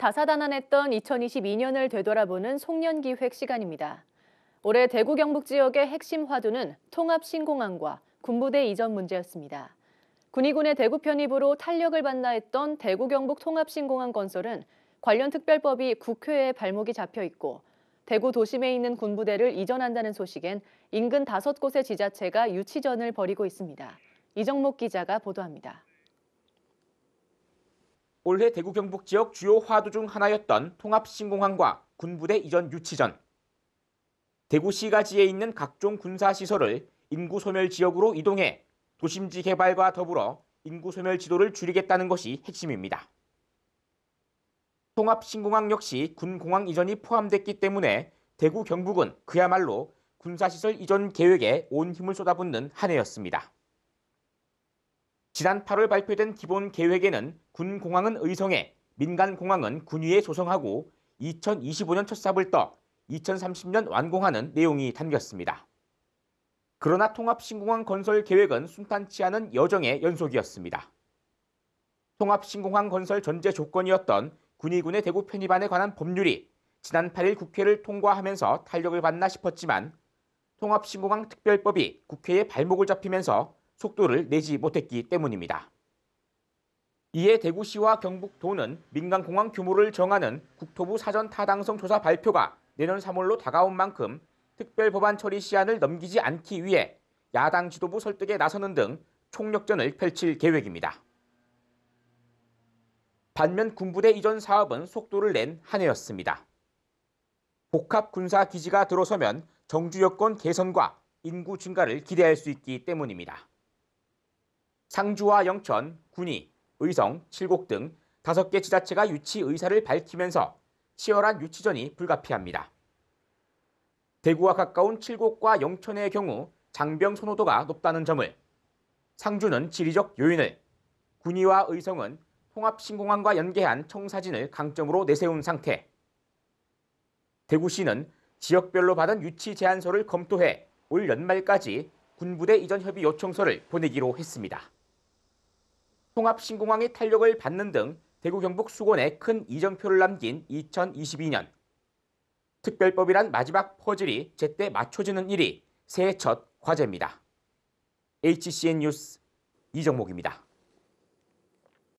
다사다난했던 2022년을 되돌아보는 송년기획 시간입니다. 올해 대구 경북 지역의 핵심 화두는 통합신공항과 군부대 이전 문제였습니다. 군의군의 대구 편입으로 탄력을 받나 했던 대구 경북 통합신공항 건설은 관련 특별법이 국회에 발목이 잡혀 있고 대구 도심에 있는 군부대를 이전한다는 소식엔 인근 다섯 곳의 지자체가 유치전을 벌이고 있습니다. 이정목 기자가 보도합니다. 올해 대구 경북 지역 주요 화두 중 하나였던 통합신공항과 군부대 이전 유치전. 대구시가지에 있는 각종 군사시설을 인구 소멸 지역으로 이동해 도심지 개발과 더불어 인구 소멸 지도를 줄이겠다는 것이 핵심입니다. 통합신공항 역시 군공항 이전이 포함됐기 때문에 대구 경북은 그야말로 군사시설 이전 계획에 온 힘을 쏟아붓는 한 해였습니다. 지난 8월 발표된 기본 계획에는 군 공항은 의성에, 민간 공항은 군위에 조성하고 2025년 첫 삽을 떠 2030년 완공하는 내용이 담겼습니다. 그러나 통합신공항 건설 계획은 순탄치 않은 여정의 연속이었습니다. 통합신공항 건설 전제 조건이었던 군의군의 대구 편입안에 관한 법률이 지난 8일 국회를 통과하면서 탄력을 받나 싶었지만 통합신공항 특별법이 국회에 발목을 잡히면서 속도를 내지 못했기 때문입니다. 이에 대구시와 경북도는 민간공항 규모를 정하는 국토부 사전 타당성 조사 발표가 내년 3월로 다가온 만큼 특별 법안 처리 시한을 넘기지 않기 위해 야당 지도부 설득에 나서는 등 총력전을 펼칠 계획입니다. 반면 군부대 이전 사업은 속도를 낸 한 해였습니다. 복합군사기지가 들어서면 정주 여건 개선과 인구 증가를 기대할 수 있기 때문입니다. 상주와 영천, 군위, 의성, 칠곡 등 다섯 개 지자체가 유치 의사를 밝히면서 치열한 유치전이 불가피합니다. 대구와 가까운 칠곡과 영천의 경우 장병 선호도가 높다는 점을 상주는 지리적 요인을 군위와 의성은 통합신공항과 연계한 청사진을 강점으로 내세운 상태 대구시는 지역별로 받은 유치 제안서를 검토해 올 연말까지 군부대 이전 협의 요청서를 보내기로 했습니다. 통합신공항이 탄력을 받는 등 대구 경북 수건에 큰 이정표를 남긴 2022년. 특별법이란 마지막 퍼즐이 제때 맞춰지는 일이 새해 첫 과제입니다. HCN 뉴스 이정목입니다.